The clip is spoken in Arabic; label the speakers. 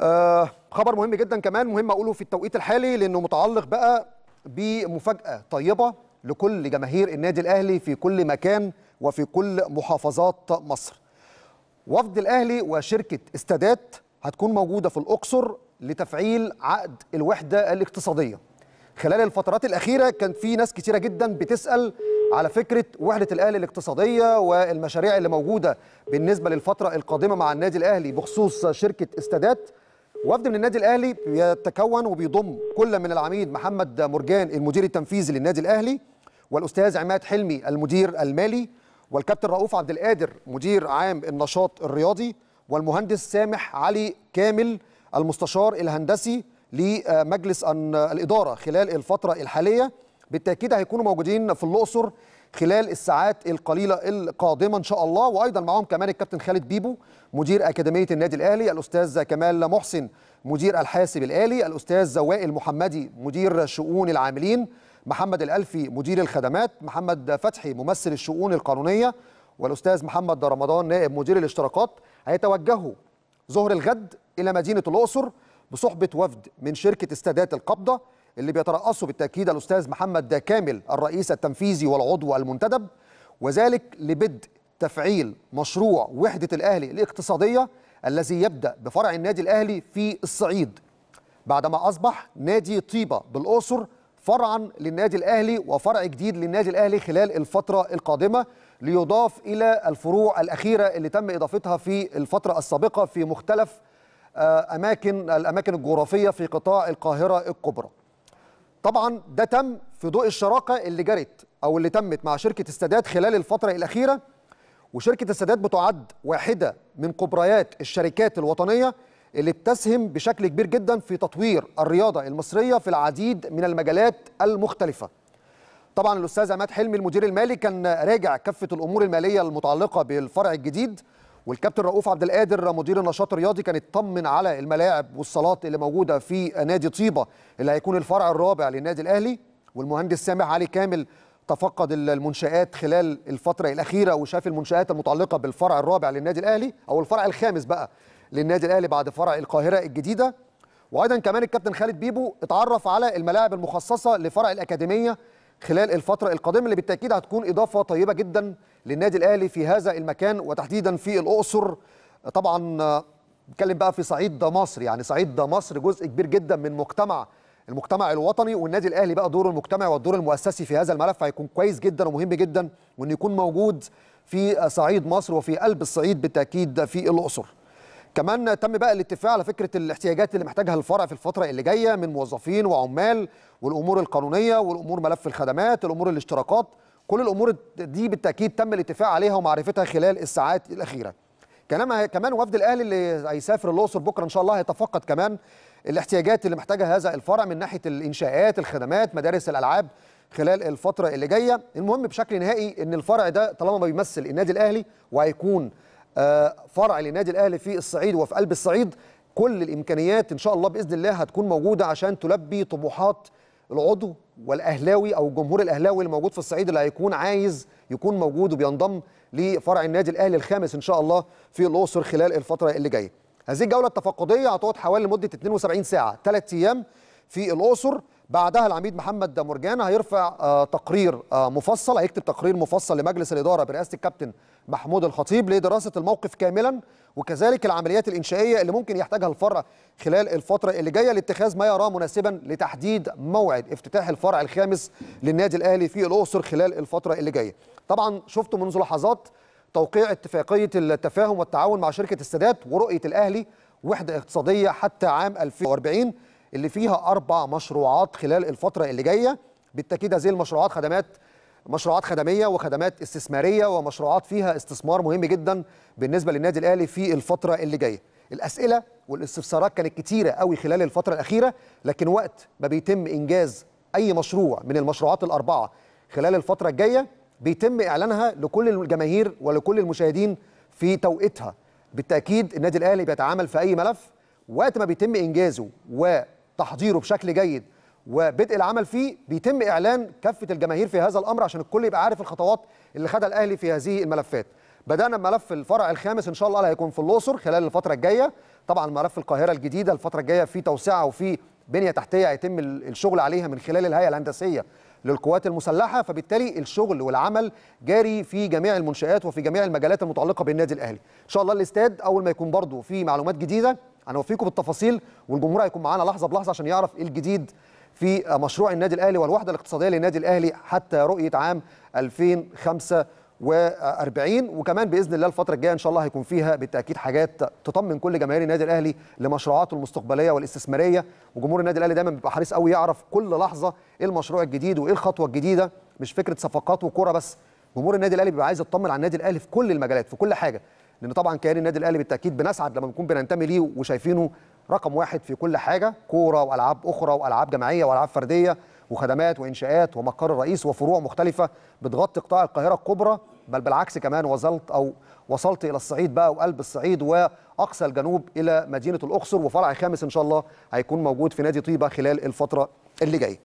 Speaker 1: آه خبر مهم جدا كمان مهم اقوله في التوقيت الحالي لانه متعلق بقى بمفاجاه طيبه لكل جماهير النادي الاهلي في كل مكان وفي كل محافظات مصر. وفد الاهلي وشركه استادات هتكون موجوده في الاقصر لتفعيل عقد الوحده الاقتصاديه. خلال الفترات الاخيره كان في ناس كتيره جدا بتسال على فكره وحده الاهلي الاقتصاديه والمشاريع اللي موجوده بالنسبه للفتره القادمه مع النادي الاهلي بخصوص شركه استادات وفد من النادي الاهلي بيتكون وبيضم كل من العميد محمد مرجان المدير التنفيذي للنادي الاهلي والاستاذ عماد حلمي المدير المالي والكابتن رؤوف عبد القادر مدير عام النشاط الرياضي والمهندس سامح علي كامل المستشار الهندسي لمجلس الاداره خلال الفتره الحاليه بالتاكيد هيكونوا موجودين في الاقصر خلال الساعات القليله القادمه ان شاء الله وايضا معاهم كمان الكابتن خالد بيبو مدير اكاديميه النادي الاهلي الاستاذ كمال محسن مدير الحاسب الالي الاستاذ وائل محمدي مدير شؤون العاملين محمد الالفي مدير الخدمات محمد فتحي ممثل الشؤون القانونيه والاستاذ محمد رمضان نائب مدير الاشتراكات هيتوجهوا ظهر الغد الى مدينه الاقصر بصحبه وفد من شركه استادات القبضه اللي بيترأسه بالتأكيد الأستاذ محمد كامل الرئيس التنفيذي والعضو المنتدب وذلك لبدء تفعيل مشروع وحدة الأهلي الاقتصادية الذي يبدأ بفرع النادي الأهلي في الصعيد بعدما أصبح نادي طيبة بالأقصر فرعا للنادي الأهلي وفرع جديد للنادي الأهلي خلال الفترة القادمة ليضاف إلى الفروع الأخيرة اللي تم إضافتها في الفترة السابقة في مختلف آه، أماكن الأماكن الجغرافية في قطاع القاهرة الكبرى طبعا ده تم في ضوء الشراكه اللي جرت او اللي تمت مع شركه السادات خلال الفتره الاخيره وشركه السادات بتعد واحده من كبريات الشركات الوطنيه اللي بتسهم بشكل كبير جدا في تطوير الرياضه المصريه في العديد من المجالات المختلفه. طبعا الاستاذ عماد حلمي المدير المالي كان راجع كافه الامور الماليه المتعلقه بالفرع الجديد والكابتن رؤوف عبد القادر مدير النشاط الرياضي كان اطمن على الملاعب والصالات اللي موجوده في نادي طيبه اللي هيكون الفرع الرابع للنادي الاهلي والمهندس سامح علي كامل تفقد المنشآت خلال الفترة الأخيرة وشاف المنشآت المتعلقة بالفرع الرابع للنادي الأهلي أو الفرع الخامس بقى للنادي الأهلي بعد فرع القاهرة الجديدة وأيضا كمان الكابتن خالد بيبو اتعرف على الملاعب المخصصة لفرع الأكاديمية خلال الفترة القادمة اللي بالتأكيد هتكون إضافة طيبة جدا للنادي الأهلي في هذا المكان وتحديدا في الأقصر طبعا نتكلم بقى في صعيد مصر يعني صعيد مصر جزء كبير جدا من مجتمع المجتمع الوطني والنادي الاهلي بقى دوره المجتمعي والدور المؤسسي في هذا الملف هيكون كويس جدا ومهم جدا وانه يكون موجود في صعيد مصر وفي قلب الصعيد بالتاكيد في الاقصر كمان تم بقى الاتفاق على فكره الاحتياجات اللي محتاجها الفرع في الفتره اللي جايه من موظفين وعمال والامور القانونيه والامور ملف الخدمات الامور الاشتراكات كل الامور دي بالتاكيد تم الاتفاق عليها ومعرفتها خلال الساعات الاخيره كمان كمان وفد الاهلي اللي هيسافر الاقصر بكره ان شاء الله هيتفقد كمان الاحتياجات اللي محتاجها هذا الفرع من ناحيه الانشاءات الخدمات مدارس الالعاب خلال الفتره اللي جايه المهم بشكل نهائي ان الفرع ده طالما بيمثل النادي الاهلي وهيكون فرع لنادي الاهلي في الصعيد وفي قلب الصعيد كل الامكانيات ان شاء الله باذن الله هتكون موجوده عشان تلبي طموحات العضو والاهلاوي او الجمهور الاهلاوي اللي موجود في الصعيد اللي هيكون عايز يكون موجود وبينضم لفرع النادي الاهلي الخامس ان شاء الله في الاقصر خلال الفتره اللي جايه. هذه الجوله التفقديه هتقعد حوالي لمده 72 ساعه، ثلاث ايام في الاقصر بعدها العميد محمد مرجان هيرفع آه، تقرير آه، مفصل هيكتب تقرير مفصل لمجلس الإدارة برئاسة الكابتن محمود الخطيب لدراسة الموقف كاملا وكذلك العمليات الإنشائية اللي ممكن يحتاجها الفرع خلال الفترة اللي جاية لاتخاذ ما يراه مناسبا لتحديد موعد افتتاح الفرع الخامس للنادي الأهلي في الأقصر خلال الفترة اللي جاية طبعا شفتوا منذ لحظات توقيع اتفاقية التفاهم والتعاون مع شركة السادات ورؤية الأهلي وحدة اقتصادية حتى عام 2040 اللي فيها أربع مشروعات خلال الفترة اللي جاية بالتأكيد هذه المشروعات خدمات مشروعات خدمية وخدمات استثمارية ومشروعات فيها استثمار مهم جدا بالنسبة للنادي الأهلي في الفترة اللي جاية الأسئلة والاستفسارات كانت كتيرة قوي خلال الفترة الأخيرة لكن وقت ما بيتم إنجاز أي مشروع من المشروعات الأربعة خلال الفترة الجاية بيتم إعلانها لكل الجماهير ولكل المشاهدين في توقيتها بالتأكيد النادي الأهلي بيتعامل في أي ملف وقت ما بيتم إنجازه و تحضيره بشكل جيد وبدء العمل فيه بيتم اعلان كافه الجماهير في هذا الامر عشان الكل يبقى عارف الخطوات اللي خدها الاهلي في هذه الملفات بدانا بملف الفرع الخامس ان شاء الله هيكون في الاقصر خلال الفتره الجايه طبعا ملف القاهره الجديده الفتره الجايه في توسعه وفي بنيه تحتيه هيتم الشغل عليها من خلال الهيئه الهندسيه للقوات المسلحه فبالتالي الشغل والعمل جاري في جميع المنشات وفي جميع المجالات المتعلقه بالنادي الاهلي ان شاء الله الاستاد اول ما يكون برضه في معلومات جديده هنوفيكم بالتفاصيل والجمهور هيكون معانا لحظه بلحظه عشان يعرف ايه الجديد في مشروع النادي الاهلي والوحده الاقتصاديه للنادي الاهلي حتى رؤيه عام 2045 وكمان باذن الله الفتره الجايه ان شاء الله هيكون فيها بالتاكيد حاجات تطمن كل جماهير النادي الاهلي لمشروعاته المستقبليه والاستثماريه وجمهور النادي الاهلي دايما بيبقى حريص قوي يعرف كل لحظه ايه المشروع الجديد وايه الخطوه الجديده مش فكره صفقات وكوره بس جمهور النادي الاهلي بيبقى عايز يطمن على النادي الاهلي في كل المجالات في كل حاجه لان طبعا كيان النادي الاهلي بالتاكيد بنسعد لما نكون بننتمي ليه وشايفينه رقم واحد في كل حاجه كوره والعاب اخرى والعاب جماعيه والعاب فرديه وخدمات وانشاءات ومقر الرئيس وفروع مختلفه بتغطي قطاع القاهره الكبرى بل بالعكس كمان وصلت او وصلت الى الصعيد بقى وقلب الصعيد واقصى الجنوب الى مدينه الاقصر وفرع خامس ان شاء الله هيكون موجود في نادي طيبه خلال الفتره اللي جايه